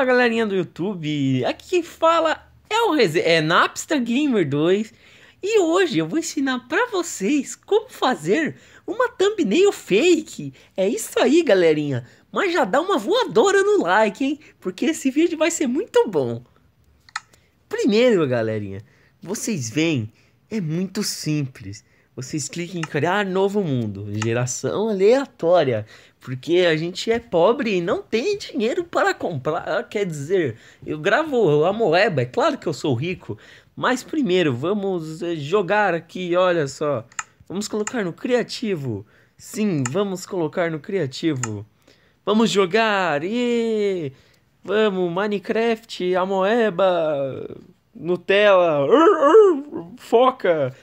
Fala galerinha do YouTube, aqui quem fala é o Reze é Napster Gamer 2 e hoje eu vou ensinar para vocês como fazer uma thumbnail fake. É isso aí galerinha, mas já dá uma voadora no like, hein? Porque esse vídeo vai ser muito bom. Primeiro galerinha, vocês veem, é muito simples vocês cliquem em criar novo mundo, geração aleatória, porque a gente é pobre e não tem dinheiro para comprar. Ah, quer dizer, eu gravo a moeba, é claro que eu sou rico, mas primeiro vamos eh, jogar aqui, olha só. Vamos colocar no criativo. Sim, vamos colocar no criativo. Vamos jogar! E vamos Minecraft, a Moeba Nutella, ur, ur, foca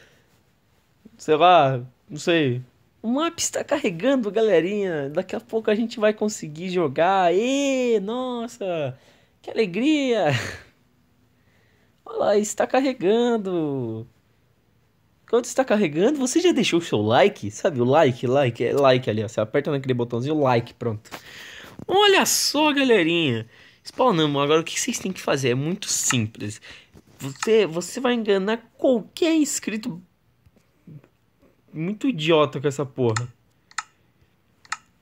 sei lá, não sei. O mapa está carregando, galerinha. Daqui a pouco a gente vai conseguir jogar. E nossa, que alegria! Olha lá, está carregando. Quando está carregando, você já deixou o seu like? Sabe, o like, like, é like ali, ó. Você aperta naquele botãozinho, like, pronto. Olha só, galerinha. Spawnamos. Agora, o que vocês têm que fazer? É muito simples. Você, você vai enganar qualquer inscrito muito idiota com essa porra.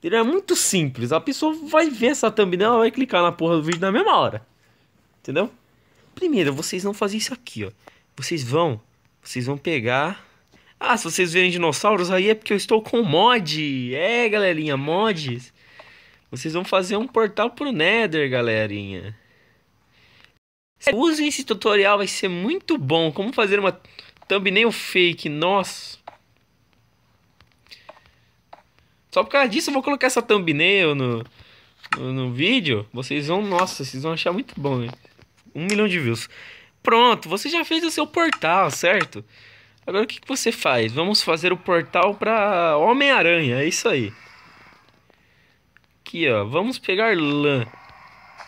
Ele é muito simples. A pessoa vai ver essa thumbnail, ela vai clicar na porra do vídeo na mesma hora. Entendeu? Primeiro, vocês não fazem isso aqui, ó. Vocês vão, vocês vão pegar... Ah, se vocês verem dinossauros, aí é porque eu estou com mod. É, galerinha, mods. Vocês vão fazer um portal pro Nether, galerinha. Usem esse tutorial, vai ser muito bom. Como fazer uma thumbnail fake, nossa. Só por causa disso eu vou colocar essa thumbnail no, no, no vídeo. Vocês vão, nossa, vocês vão achar muito bom, Um milhão de views. Pronto, você já fez o seu portal, certo? Agora o que, que você faz? Vamos fazer o portal para Homem-Aranha, é isso aí. Aqui, ó, vamos pegar lã.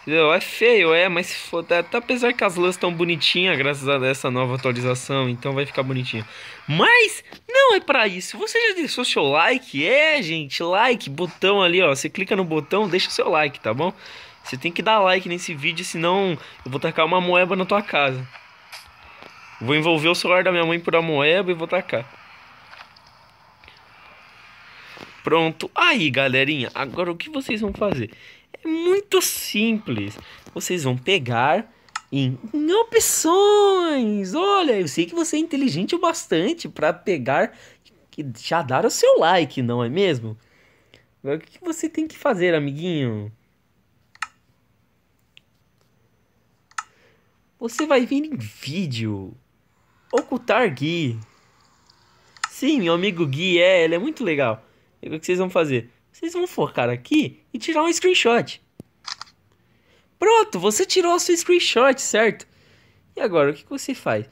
Entendeu? É feio, é, mas foda até tá, tá, apesar que as lãs estão bonitinhas graças a essa nova atualização, então vai ficar bonitinho. Mas não é para isso. Você já deixou seu like? É, gente, like, botão ali, ó. Você clica no botão, deixa seu like, tá bom? Você tem que dar like nesse vídeo, senão eu vou tacar uma moeba na tua casa. Vou envolver o celular da minha mãe por moeba e vou tacar. Pronto. Aí, galerinha, agora o que vocês vão fazer? É muito simples. Vocês vão pegar em, em opções. Olha, eu sei que você é inteligente o bastante para pegar e já dar o seu like, não é mesmo? o que você tem que fazer, amiguinho? Você vai vir em vídeo. Ocultar Gui. Sim, meu amigo Gui, é, ele é muito legal. O que vocês vão fazer? Vocês vão focar aqui e tirar um screenshot. Pronto, você tirou o seu screenshot, certo? E agora, o que você faz?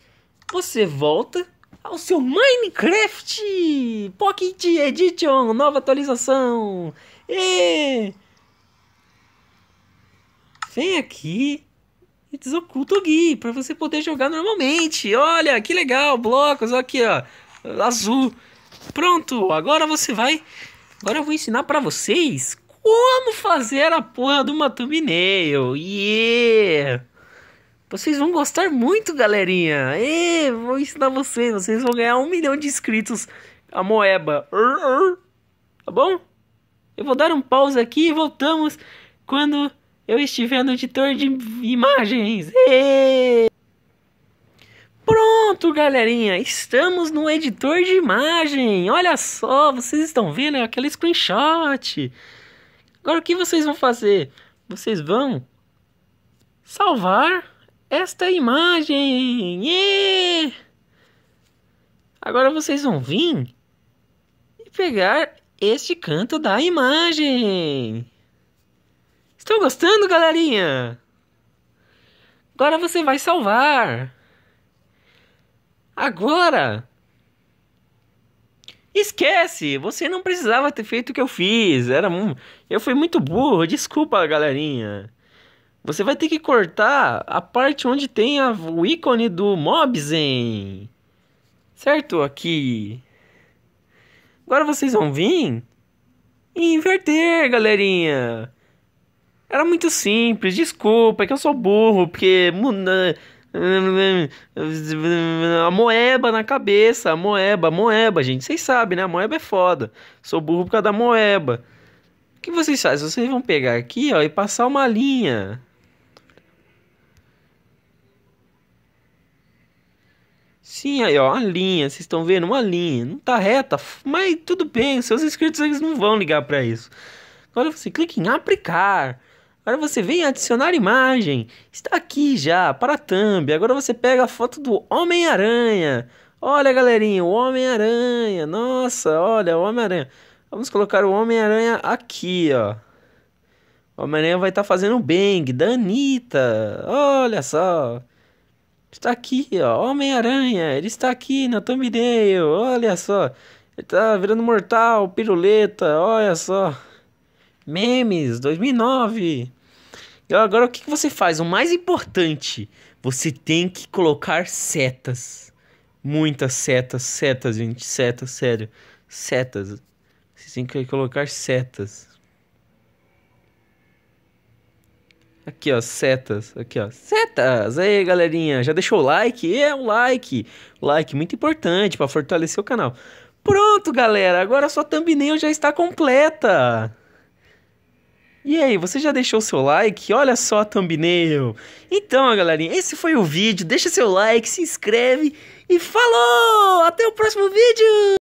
Você volta ao seu Minecraft Pocket Edition, nova atualização. E... Vem aqui e desoculta o Gui para você poder jogar normalmente. Olha, que legal, blocos aqui, ó, azul. Pronto, agora você vai Agora eu vou ensinar para vocês como fazer a porra de uma thumbnail. Yeah! Vocês vão gostar muito, galerinha. E vou ensinar vocês. Vocês vão ganhar um milhão de inscritos. A moeba. Tá bom? Eu vou dar um pause aqui e voltamos quando eu estiver no editor de imagens. Pronto, galerinha, estamos no editor de imagem. Olha só, vocês estão vendo é aquele screenshot. Agora o que vocês vão fazer? Vocês vão salvar esta imagem. Yeah! Agora vocês vão vir e pegar este canto da imagem. Estão gostando, galerinha? Agora você vai salvar. Agora. Esquece, você não precisava ter feito o que eu fiz. Era eu fui muito burro, desculpa, galerinha. Você vai ter que cortar a parte onde tem a, o ícone do Mobzen. Certo? Aqui. Agora vocês vão vir e inverter, galerinha. Era muito simples, desculpa, é que eu sou burro, porque a moeba na cabeça, a moeba, a moeba, gente. Vocês sabem, né? A moeba é foda. Sou burro por causa da moeba. O que vocês fazem? Vocês vão pegar aqui, ó, e passar uma linha. Sim, aí, ó, uma linha. Vocês estão vendo? Uma linha. Não tá reta, mas tudo bem. Seus inscritos, eles não vão ligar para isso. Agora você clica em aplicar. Agora você vem adicionar imagem. Está aqui já, para a thumb. Agora você pega a foto do Homem-Aranha. Olha, galerinha, o Homem-Aranha. Nossa, olha, o Homem-Aranha. Vamos colocar o Homem-Aranha aqui, ó. O Homem-Aranha vai estar tá fazendo um bang da Anitta. Olha só. Está aqui, ó. Homem-Aranha. Ele está aqui na thumbnail. Olha só. Ele tá virando mortal, piruleta. Olha só. Memes, 2009. Agora, o que você faz? O mais importante, você tem que colocar setas. Muitas setas, setas, gente, setas, sério. Setas. Você tem que colocar setas. Aqui, ó, setas. Aqui, ó, setas. Aí, galerinha, já deixou o like? É, o um like. Like muito importante para fortalecer o canal. Pronto, galera. Agora a sua thumbnail já está completa. E aí, você já deixou seu like? Olha só a thumbnail. Então, galerinha, esse foi o vídeo. Deixa seu like, se inscreve e falou! Até o próximo vídeo!